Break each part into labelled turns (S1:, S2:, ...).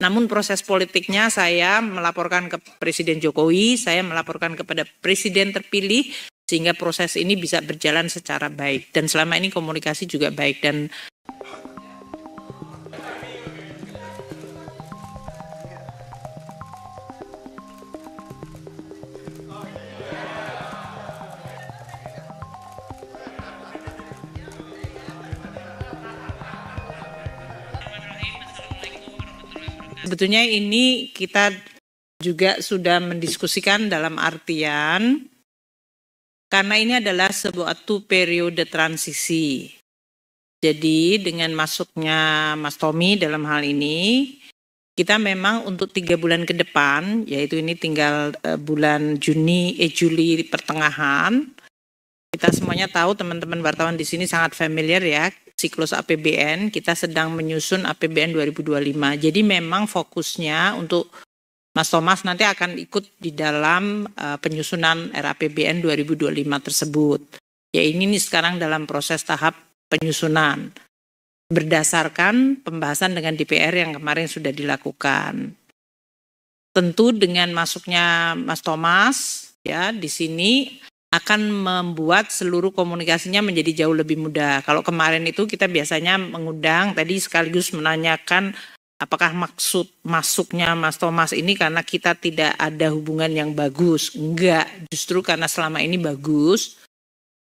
S1: Namun proses politiknya saya melaporkan ke Presiden Jokowi, saya melaporkan kepada Presiden terpilih sehingga proses ini bisa berjalan secara baik dan selama ini komunikasi juga baik dan Sebetulnya ini kita juga sudah mendiskusikan dalam artian karena ini adalah sebuah tu periode transisi. Jadi dengan masuknya Mas Tommy dalam hal ini, kita memang untuk tiga bulan ke depan, yaitu ini tinggal eh, bulan Juni, eh Juli pertengahan, kita semuanya tahu teman-teman wartawan di sini sangat familiar ya siklus APBN, kita sedang menyusun APBN 2025. Jadi memang fokusnya untuk Mas Thomas nanti akan ikut di dalam uh, penyusunan RAPBN 2025 tersebut. Ya ini nih sekarang dalam proses tahap penyusunan berdasarkan pembahasan dengan DPR yang kemarin sudah dilakukan. Tentu dengan masuknya Mas Thomas ya di sini akan membuat seluruh komunikasinya menjadi jauh lebih mudah. Kalau kemarin itu kita biasanya mengundang tadi sekaligus menanyakan apakah maksud masuknya Mas Thomas ini karena kita tidak ada hubungan yang bagus. Enggak, justru karena selama ini bagus.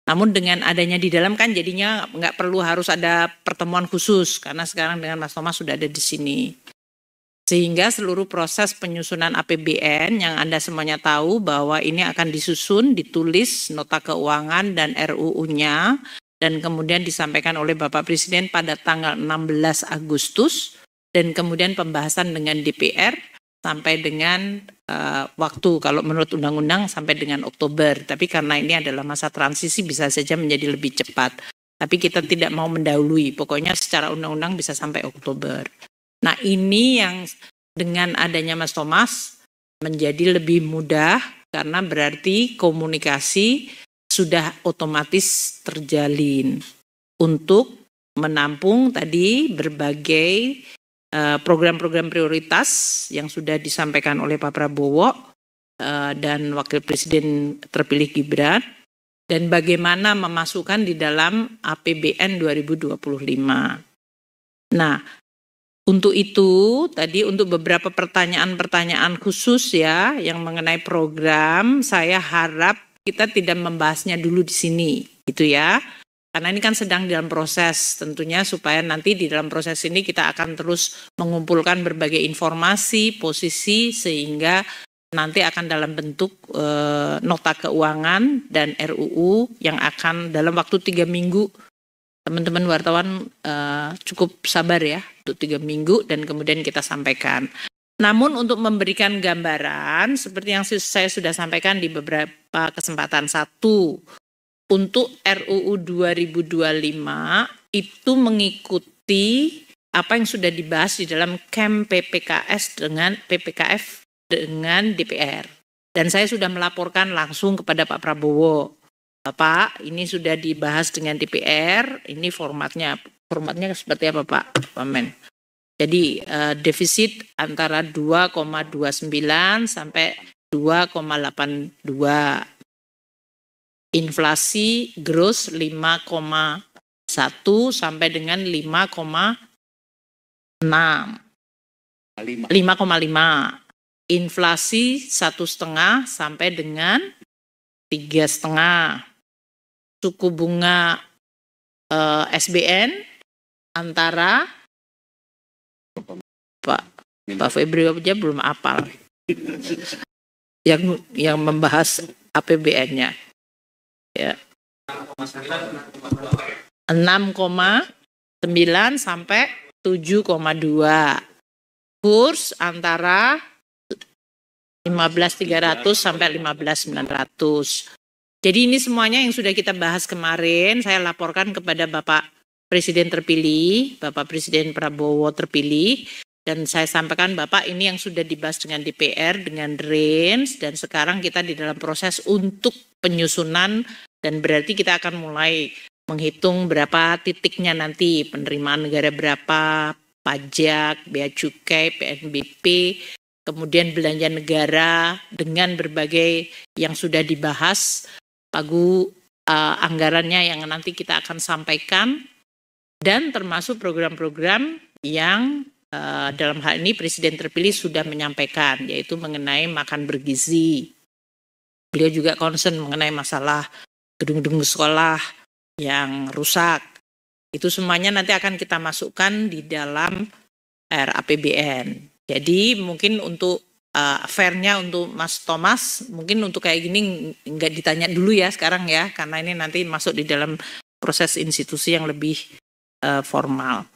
S1: Namun dengan adanya di dalam kan jadinya enggak perlu harus ada pertemuan khusus karena sekarang dengan Mas Thomas sudah ada di sini sehingga seluruh proses penyusunan APBN yang Anda semuanya tahu bahwa ini akan disusun, ditulis nota keuangan dan RUU-nya dan kemudian disampaikan oleh Bapak Presiden pada tanggal 16 Agustus dan kemudian pembahasan dengan DPR sampai dengan uh, waktu kalau menurut undang-undang sampai dengan Oktober tapi karena ini adalah masa transisi bisa saja menjadi lebih cepat tapi kita tidak mau mendahului pokoknya secara undang-undang bisa sampai Oktober Nah ini yang dengan adanya Mas Thomas menjadi lebih mudah karena berarti komunikasi sudah otomatis terjalin untuk menampung tadi berbagai eh, program-program prioritas yang sudah disampaikan oleh Pak Prabowo eh, dan Wakil Presiden terpilih Gibran dan bagaimana memasukkan di dalam APBN 2025. Nah, untuk itu, tadi untuk beberapa pertanyaan-pertanyaan khusus ya yang mengenai program, saya harap kita tidak membahasnya dulu di sini, gitu ya. Karena ini kan sedang dalam proses tentunya supaya nanti di dalam proses ini kita akan terus mengumpulkan berbagai informasi, posisi sehingga nanti akan dalam bentuk e, nota keuangan dan RUU yang akan dalam waktu tiga minggu teman-teman wartawan uh, cukup sabar ya untuk tiga minggu dan kemudian kita sampaikan. Namun untuk memberikan gambaran seperti yang saya sudah sampaikan di beberapa kesempatan satu untuk RUU 2025 itu mengikuti apa yang sudah dibahas di dalam KEM PPKS dengan PPKF dengan DPR. Dan saya sudah melaporkan langsung kepada Pak Prabowo Pak, ini sudah dibahas dengan DPR, ini formatnya formatnya seperti apa Pak Pemen. Jadi uh, defisit antara 2,29 sampai 2,82. Inflasi gross 5,1 sampai dengan 5,6. 5,5. Inflasi satu setengah sampai dengan tiga setengah suku bunga uh, eh, SBN antara Pak Pak Febri aja belum apal yang yang membahas APBN-nya ya 6,9 sampai 7,2 kurs antara 15.300 sampai 15.900 jadi ini semuanya yang sudah kita bahas kemarin, saya laporkan kepada Bapak Presiden terpilih, Bapak Presiden Prabowo terpilih, dan saya sampaikan Bapak ini yang sudah dibahas dengan DPR, dengan RINS, dan sekarang kita di dalam proses untuk penyusunan, dan berarti kita akan mulai menghitung berapa titiknya nanti, penerimaan negara berapa, pajak, bea cukai, PNBP, kemudian belanja negara dengan berbagai yang sudah dibahas pagu uh, anggarannya yang nanti kita akan sampaikan dan termasuk program-program yang uh, dalam hal ini presiden terpilih sudah menyampaikan yaitu mengenai makan bergizi. Beliau juga concern mengenai masalah gedung-gedung sekolah yang rusak. Itu semuanya nanti akan kita masukkan di dalam RAPBN. Jadi mungkin untuk uh, fairnya untuk Mas Thomas mungkin untuk kayak gini nggak ditanya dulu ya sekarang ya karena ini nanti masuk di dalam proses institusi yang lebih uh, formal.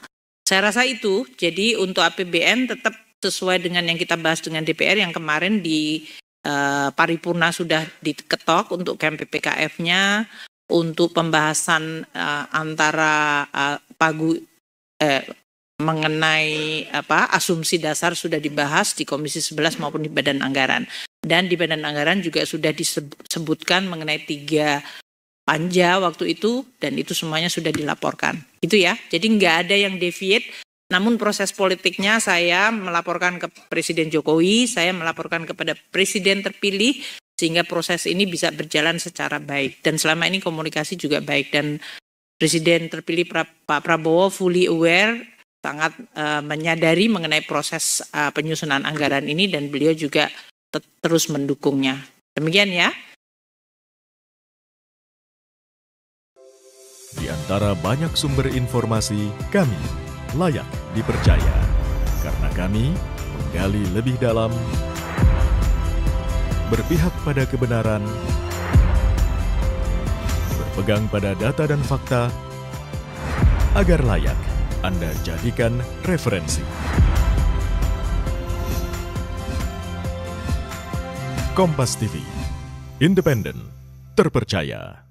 S1: Saya rasa itu. Jadi untuk APBN tetap sesuai dengan yang kita bahas dengan DPR yang kemarin di uh, paripurna sudah diketok untuk KMPPKF-nya, untuk pembahasan uh, antara uh, pagu eh, mengenai apa asumsi dasar sudah dibahas di Komisi 11 maupun di Badan Anggaran. Dan di Badan Anggaran juga sudah disebutkan mengenai tiga panja waktu itu dan itu semuanya sudah dilaporkan. Gitu ya. Jadi nggak ada yang deviate. Namun proses politiknya saya melaporkan ke Presiden Jokowi, saya melaporkan kepada Presiden terpilih sehingga proses ini bisa berjalan secara baik. Dan selama ini komunikasi juga baik dan Presiden terpilih Pak Prabowo fully aware sangat uh, menyadari mengenai proses uh, penyusunan anggaran ini dan beliau juga terus mendukungnya. Demikian ya. Di antara banyak sumber informasi, kami layak dipercaya karena kami menggali lebih dalam, berpihak pada kebenaran, berpegang pada data dan fakta agar layak anda jadikan referensi. Kompas TV, independen, terpercaya.